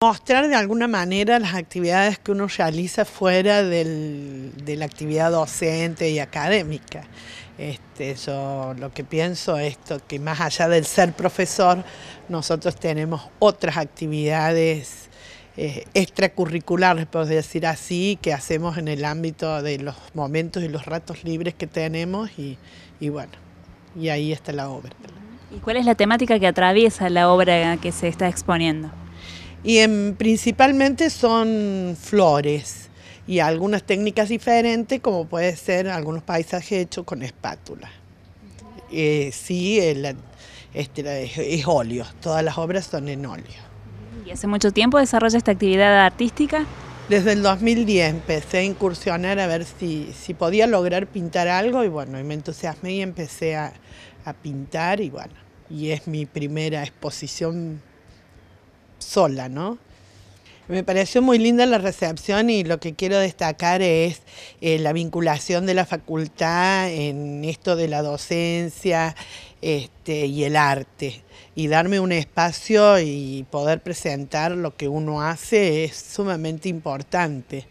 mostrar de alguna manera las actividades que uno realiza fuera de la actividad docente y académica. Este, yo lo que pienso es que más allá del ser profesor, nosotros tenemos otras actividades eh, extracurriculares, por decir así, que hacemos en el ámbito de los momentos y los ratos libres que tenemos y, y bueno, y ahí está la obra. ¿Y cuál es la temática que atraviesa la obra que se está exponiendo? y en, principalmente son flores y algunas técnicas diferentes como puede ser algunos paisajes hechos con espátula. Eh, sí, este, es, óleo, todas las obras son en óleo. ¿Y hace mucho tiempo desarrolla esta actividad artística? Desde el 2010 empecé a incursionar a ver si, si podía lograr pintar algo y bueno, y me entusiasmé y empecé a, a pintar y bueno, y es mi primera exposición sola, ¿no? Me pareció muy linda la recepción y lo que quiero destacar es eh, la vinculación de la facultad en esto de la docencia este, y el arte. Y darme un espacio y poder presentar lo que uno hace es sumamente importante.